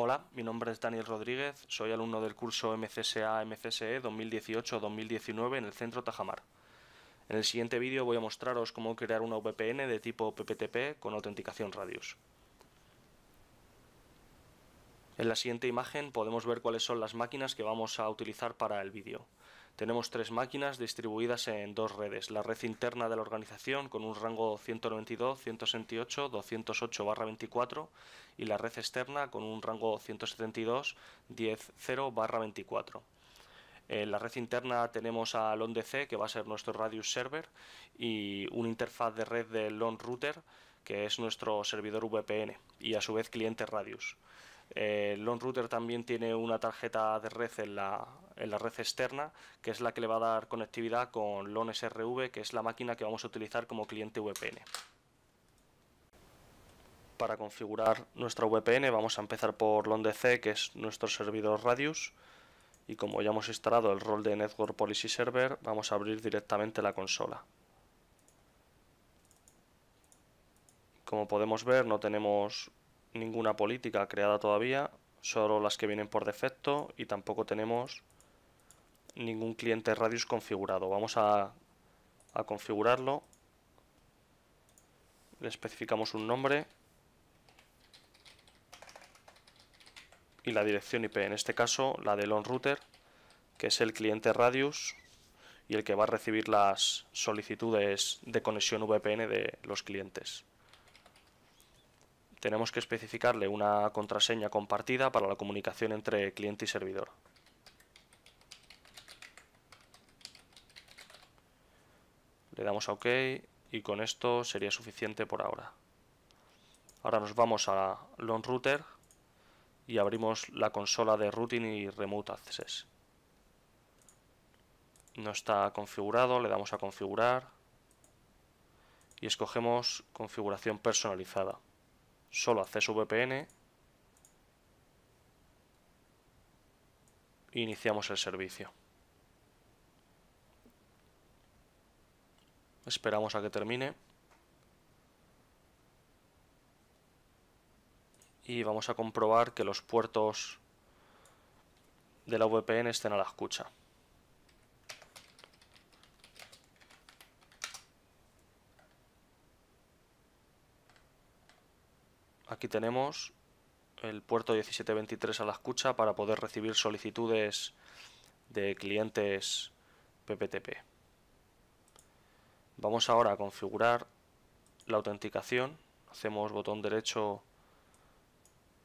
Hola, mi nombre es Daniel Rodríguez, soy alumno del curso MCSA-MCSE 2018-2019 en el Centro Tajamar. En el siguiente vídeo voy a mostraros cómo crear una VPN de tipo PPTP con autenticación Radius. En la siguiente imagen podemos ver cuáles son las máquinas que vamos a utilizar para el vídeo. Tenemos tres máquinas distribuidas en dos redes, la red interna de la organización con un rango 192, 168, 208/24 y la red externa con un rango 172, 24 En la red interna tenemos a LONDC, que va a ser nuestro Radius Server, y una interfaz de red de LON Router, que es nuestro servidor VPN, y a su vez cliente Radius. Eh, el Long Router también tiene una tarjeta de red en la, red externa, que es la que le va a dar conectividad con Long SRV, que es la máquina que vamos a utilizar como cliente VPN. Para configurar nuestra VPN vamos a empezar por LonDC, que es nuestro servidor Radius. Y como ya hemos instalado el rol de Network Policy Server, vamos a abrir directamente la consola. Como podemos ver, no tenemos ninguna política creada todavía, solo las que vienen por defecto y tampoco tenemos ningún cliente Radius configurado. Vamos a, configurarlo. Le especificamos un nombre y la dirección IP, en este caso la del on-router, que es el cliente Radius y el que va a recibir las solicitudes de conexión VPN de los clientes tenemos que especificarle una contraseña compartida para la comunicación entre cliente y servidor. Le damos a OK y con esto sería suficiente por ahora. Ahora nos vamos a Long Router y abrimos la consola de Routing y Remote Access. No está configurado, le damos a configurar y escogemos configuración personalizada solo acceso VPN. E iniciamos el servicio. Esperamos a que termine. Y vamos a comprobar que los puertos de la VPN estén a la escucha. Aquí tenemos el puerto 1723 a la escucha para poder recibir solicitudes de clientes PPTP. Vamos ahora a configurar la autenticación. Hacemos botón derecho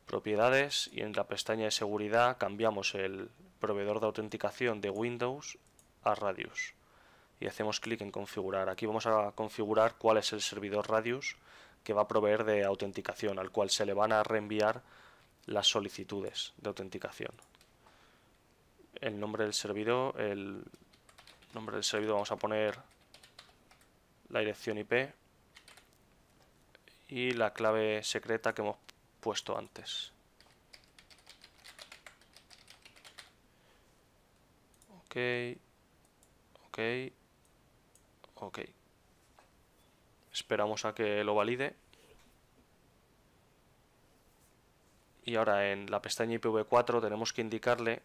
propiedades y en la pestaña de seguridad cambiamos el proveedor de autenticación de Windows a Radius y hacemos clic en configurar. Aquí vamos a configurar cuál es el servidor Radius que va a proveer de autenticación, al cual se le van a reenviar las solicitudes de autenticación. El nombre del servidor, el nombre del servidor vamos a poner la dirección IP y la clave secreta que hemos puesto antes. Ok, ok, ok. Esperamos a que lo valide. Y ahora en la pestaña IPv4 tenemos que indicarle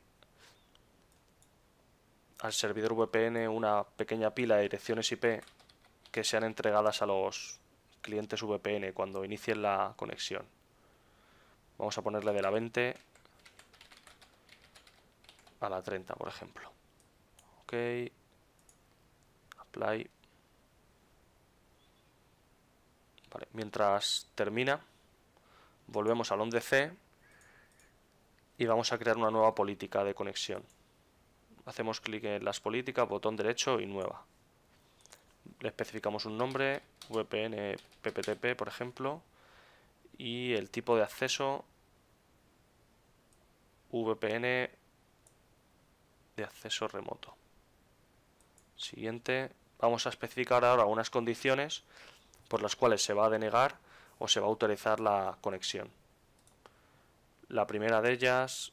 al servidor VPN una pequeña pila de direcciones IP que sean entregadas a los clientes VPN cuando inicien la conexión. Vamos a ponerle de la 20 a la 30, por ejemplo. Ok. Apply. mientras termina, volvemos al C y vamos a crear una nueva política de conexión. Hacemos clic en las políticas, botón derecho y nueva. Le especificamos un nombre, VPN PPTP, por ejemplo, y el tipo de acceso VPN de acceso remoto. Siguiente, vamos a especificar ahora algunas condiciones por las cuales se va a denegar o se va a autorizar la conexión. La primera de ellas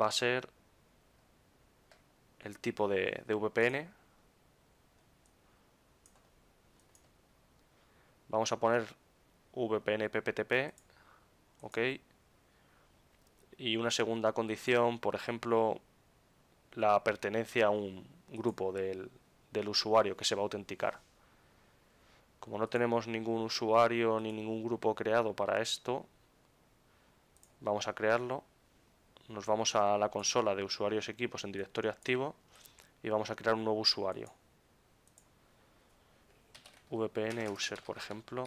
va a ser el tipo de, VPN. Vamos a poner VPN PPTP, ok. Y una segunda condición, por ejemplo, la pertenencia a un grupo del usuario que se va a autenticar. Como no tenemos ningún usuario ni ningún grupo creado para esto, vamos a crearlo. Nos vamos a la consola de usuarios equipos en directorio activo y vamos a crear un nuevo usuario. VPN user, por ejemplo,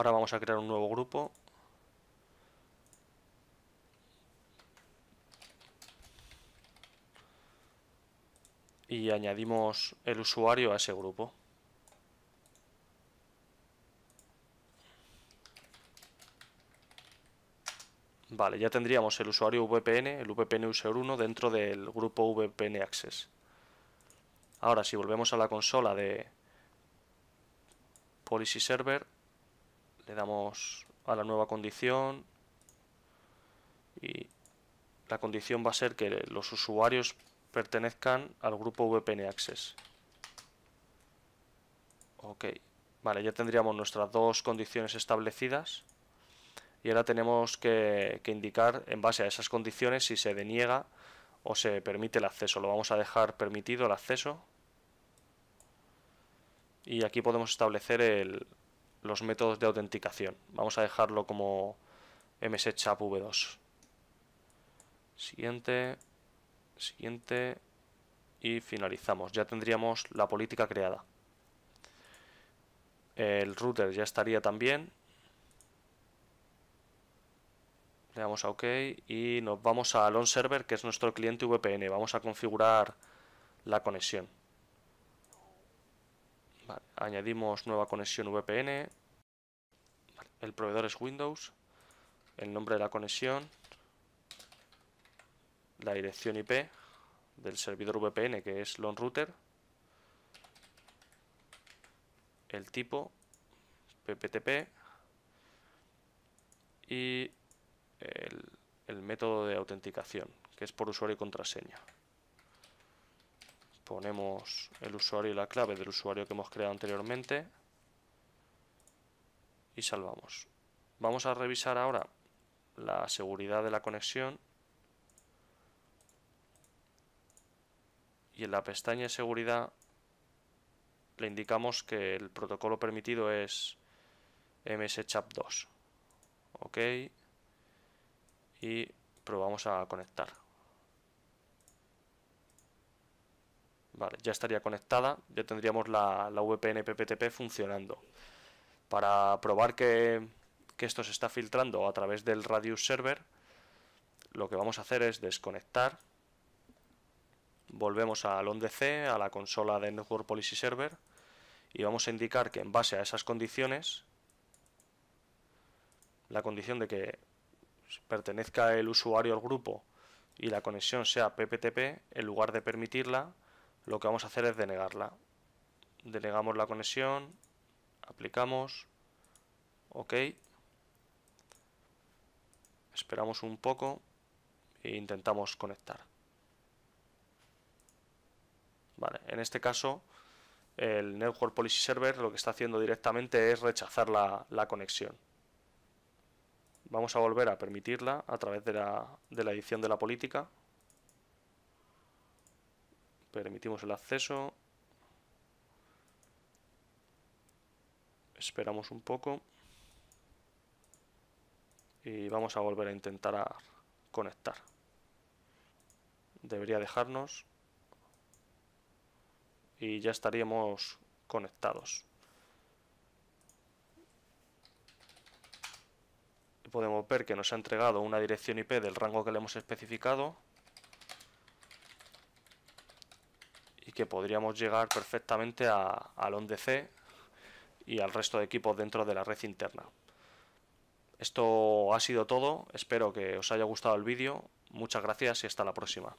Ahora vamos a crear un nuevo grupo. Y añadimos el usuario a ese grupo. Vale, ya tendríamos el usuario VPN, el VPN User 1 dentro del grupo VPN Access. Ahora, si volvemos a la consola de Policy Server, le damos a la nueva condición y la condición va a ser que los usuarios pertenezcan al grupo VPN Access. Ok, vale, ya tendríamos nuestras dos condiciones establecidas y ahora tenemos que, que, indicar en base a esas condiciones si se deniega o se permite el acceso. Lo vamos a dejar permitido el acceso y aquí podemos establecer el, los métodos de autenticación. Vamos a dejarlo como mschap v2. Siguiente, siguiente y finalizamos. Ya tendríamos la política creada. El router ya estaría también. Le damos a OK y nos vamos al on server que es nuestro cliente VPN. Vamos a configurar la conexión. Añadimos nueva conexión VPN. El proveedor es Windows. El nombre de la conexión. La dirección IP del servidor VPN que es LonRouter. El tipo PPTP. Y el método de autenticación que es por usuario y contraseña ponemos el usuario y la clave del usuario que hemos creado anteriormente y salvamos. Vamos a revisar ahora la seguridad de la conexión y en la pestaña de seguridad le indicamos que el protocolo permitido es MSChap2. Ok. Y probamos a conectar. ya estaría conectada, ya tendríamos la, VPN PPTP funcionando. Para probar que, que esto se está filtrando a través del Radius Server, lo que vamos a hacer es desconectar. Volvemos al ONDC, a la consola de Network Policy Server, y vamos a indicar que en base a esas condiciones, la condición de que pertenezca el usuario al grupo y la conexión sea PPTP, en lugar de permitirla, lo que vamos a hacer es denegarla. Denegamos la conexión, aplicamos, ok. Esperamos un poco e intentamos conectar. en este caso el Network Policy Server lo que está haciendo directamente es rechazar la, conexión. Vamos a volver a permitirla a través de la, de la edición de la política, Permitimos el acceso. Esperamos un poco. Y vamos a volver a intentar conectar. Debería dejarnos. Y ya estaríamos conectados. podemos ver que nos ha entregado una dirección IP del rango que le hemos especificado y que podríamos llegar perfectamente a, al ONDC y al resto de equipos dentro de la red interna. Esto ha sido todo, espero que os haya gustado el vídeo, muchas gracias y hasta la próxima.